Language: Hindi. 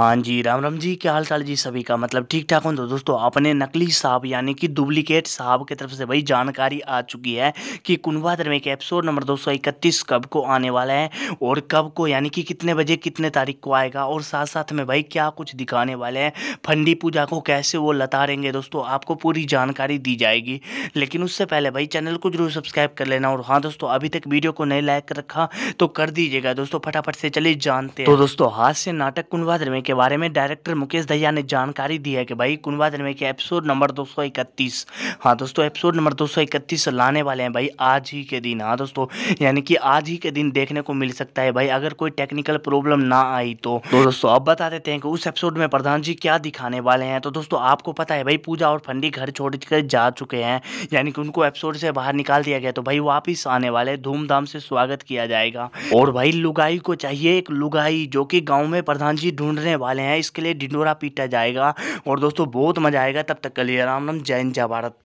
हाँ जी राम राम जी क्या हाल चाल जी सभी का मतलब ठीक ठाक हो तो दोस्तों अपने नकली साहब यानी कि डुप्लीकेट साहब की तरफ से भाई जानकारी आ चुकी है कि धर्म के एपिसोड नंबर दो सौ इकतीस कब को आने वाला है और कब को यानी कि कितने बजे कितने तारीख को आएगा और साथ साथ में भाई क्या कुछ दिखाने वाले हैं फंडी पूजा को कैसे वो लतारेंगे दोस्तों आपको पूरी जानकारी दी जाएगी लेकिन उससे पहले भाई चैनल को जरूर सब्सक्राइब कर लेना और हाँ दोस्तों अभी तक वीडियो को नहीं लाइक रखा तो कर दीजिएगा दोस्तों फटाफट से चले जानते तो दोस्तों हाथ से नाटक कुनबा के के बारे में डायरेक्टर मुकेश दहिया ने जानकारी दी है कि भाई कुनवा धर्मे के एपिसोड नंबर 231 हाँ दोस्तों एपिसोड नंबर 231 लाने वाले हैं भाई आज ही के दिन हाँ दोस्तों यानी कि आज ही के दिन देखने को मिल सकता है भाई अगर कोई टेक्निकल प्रॉब्लम ना आई तो, तो दोस्तों अब बता देते हैं कि उस एपिसोड में प्रधान जी क्या दिखाने वाले हैं तो दोस्तों आपको पता है भाई पूजा और फंडी घर छोड़कर जा चुके हैं यानी कि उनको एपिसोड से बाहर निकाल दिया गया तो भाई वापिस आने वाले धूमधाम से स्वागत किया जाएगा और भाई लुगाई को चाहिए एक लुगाई जो कि गाँव में प्रधान जी ढूंढ रहे निकलने वाले हैं इसके लिए डिंडोरा पीटा जाएगा और दोस्तों बहुत मजा आएगा तब तक के लिए राम राम जय हिंद जय भारत